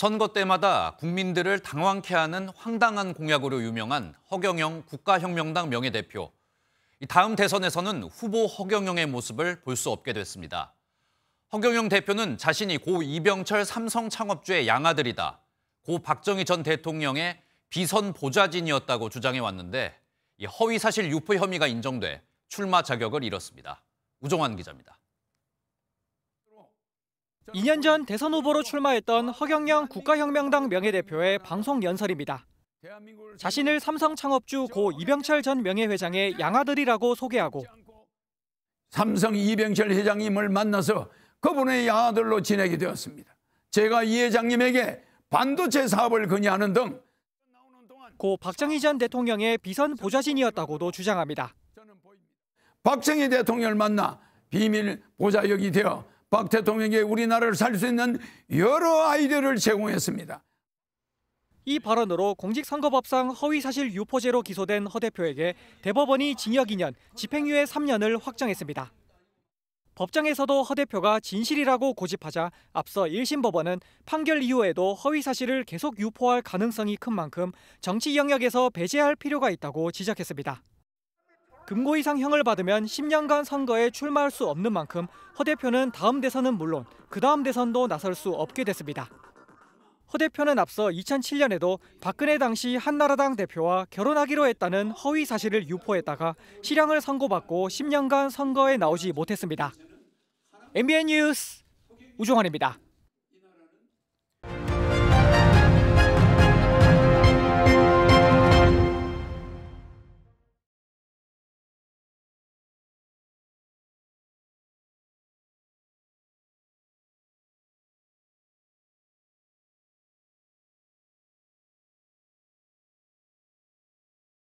선거 때마다 국민들을 당황케 하는 황당한 공약으로 유명한 허경영 국가혁명당 명예대표. 다음 대선에서는 후보 허경영의 모습을 볼 수 없게 됐습니다. 허경영 대표는 자신이 고 이병철 삼성 창업주의 양아들이다. 고 박정희 전 대통령의 비선 보좌진이었다고 주장해 왔는데 허위사실 유포 혐의가 인정돼 출마 자격을 잃었습니다. 우종환 기자입니다. 2년 전 대선 후보로 출마했던 허경영 국가혁명당 명예대표의 방송 연설입니다. 자신을 삼성 창업주 고 이병철 전 명예회장의 양아들이라고 소개하고 삼성 이병철 회장님을 만나서 그분의 양아들로 지내게 되었습니다. 제가 이 회장님에게 반도체 사업을 건의하는 등고 박정희 전 대통령의 비선 보좌진이었다고도 주장합니다. 박정희 대통령을 만나 비밀 보좌역이 되어 박 대통령이 우리나라를 살 수 있는 여러 아이디어를 제공했습니다. 이 발언으로 공직선거법상 허위사실 유포죄로 기소된 허 대표에게 대법원이 징역 2년, 집행유예 3년을 확정했습니다. 법정에서도 허 대표가 진실이라고 고집하자 앞서 1심 법원은 판결 이후에도 허위 사실을 계속 유포할 가능성이 큰 만큼 정치 영역에서 배제할 필요가 있다고 지적했습니다. 금고 이상 형을 받으면 10년간 선거에 출마할 수 없는 만큼 허 대표는 다음 대선은 물론 그 다음 대선도 나설 수 없게 됐습니다. 허 대표는 앞서 2007년에도 박근혜 당시 한나라당 대표와 결혼하기로 했다는 허위 사실을 유포했다가 실형을 선고받고 10년간 선거에 나오지 못했습니다. MBN 뉴스 우종환입니다.